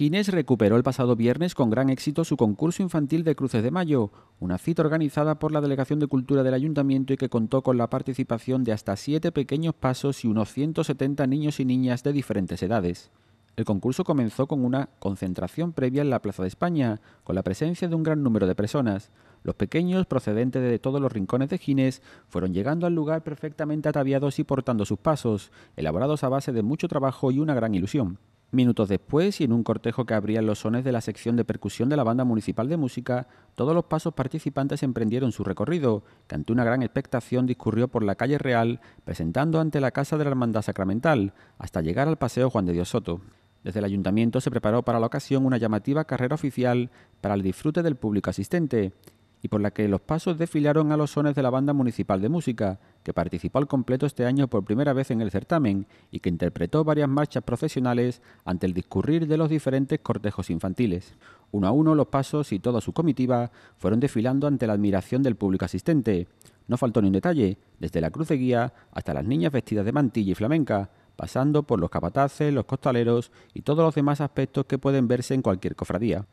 Gines recuperó el pasado viernes con gran éxito su concurso infantil de Cruces de Mayo, una cita organizada por la Delegación de Cultura del Ayuntamiento y que contó con la participación de hasta siete pequeños pasos y unos 170 niños y niñas de diferentes edades. El concurso comenzó con una concentración previa en la Plaza de España, con la presencia de un gran número de personas. Los pequeños, procedentes de todos los rincones de Gines, fueron llegando al lugar perfectamente ataviados y portando sus pasos, elaborados a base de mucho trabajo y una gran ilusión. Minutos después, y en un cortejo que abrían los sones de la sección de percusión de la Banda Municipal de Música, todos los pasos participantes emprendieron su recorrido, que ante una gran expectación discurrió por la calle Real, presentando ante la Casa de la Hermandad Sacramental, hasta llegar al Paseo Juan de Dios Soto. Desde el ayuntamiento se preparó para la ocasión una llamativa carrera oficial para el disfrute del público asistente, y por la que los pasos desfilaron a los sones de la Banda Municipal de Música, que participó al completo este año por primera vez en el certamen y que interpretó varias marchas profesionales... ante el discurrir de los diferentes cortejos infantiles. Uno a uno los pasos y toda su comitiva fueron desfilando ante la admiración del público asistente. No faltó ni un detalle, desde la cruz de guía hasta las niñas vestidas de mantilla y flamenca, pasando por los capataces, los costaleros y todos los demás aspectos que pueden verse en cualquier cofradía.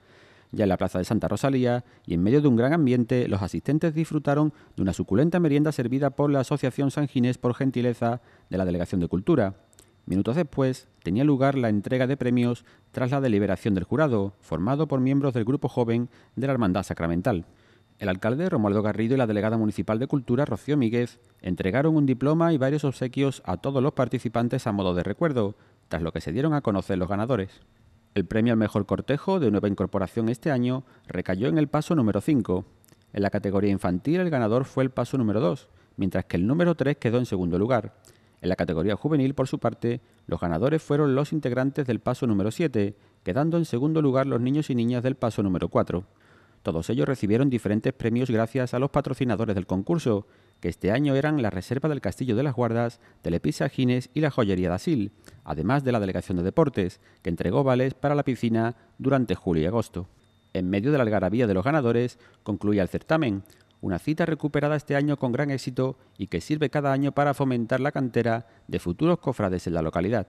Ya en la plaza de Santa Rosalía y en medio de un gran ambiente, los asistentes disfrutaron de una suculenta merienda servida por la Asociación San Ginés por gentileza de la Delegación de Cultura. Minutos después, tenía lugar la entrega de premios tras la deliberación del jurado, formado por miembros del Grupo Joven de la Hermandad Sacramental. El alcalde Romualdo Garrido y la delegada municipal de Cultura, Rocío Míguez, entregaron un diploma y varios obsequios a todos los participantes a modo de recuerdo, tras lo que se dieron a conocer los ganadores. El premio al mejor cortejo de nueva incorporación este año recayó en el paso número 5. En la categoría infantil el ganador fue el paso número 2, mientras que el número 3 quedó en segundo lugar. En la categoría juvenil, por su parte, los ganadores fueron los integrantes del paso número 7, quedando en segundo lugar los niños y niñas del paso número 4. Todos ellos recibieron diferentes premios gracias a los patrocinadores del concurso, que este año eran la Reserva del Castillo de las Guardas, Telepisa Gines y la Joyería de Asil, además de la Delegación de Deportes, que entregó vales para la piscina durante julio y agosto. En medio de la algarabía de los ganadores, concluía el certamen, una cita recuperada este año con gran éxito y que sirve cada año para fomentar la cantera de futuros cofrades en la localidad.